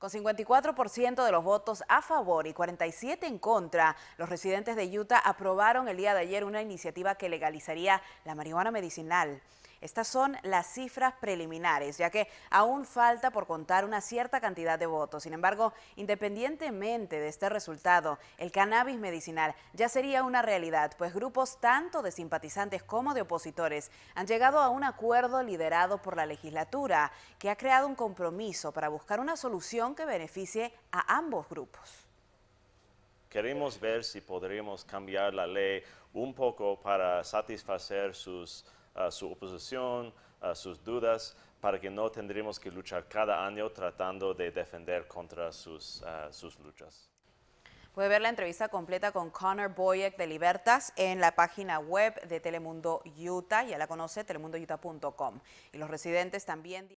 Con 54% de los votos a favor y 47 en contra, los residentes de Utah aprobaron el día de ayer una iniciativa que legalizaría la marihuana medicinal. Estas son las cifras preliminares, ya que aún falta por contar una cierta cantidad de votos. Sin embargo, independientemente de este resultado, el cannabis medicinal ya sería una realidad, pues grupos tanto de simpatizantes como de opositores han llegado a un acuerdo liderado por la legislatura, que ha creado un compromiso para buscar una solución que beneficie a ambos grupos. Queremos ver si podríamos cambiar la ley un poco para satisfacer sus su oposición, uh, sus dudas, para que no tendremos que luchar cada año tratando de defender contra sus, ah, sus luchas. Puede ver la entrevista completa con Connor Boyek de Libertas en la página web de Telemundo Utah, ya la conoce, telemundoutah.com. Y los residentes también...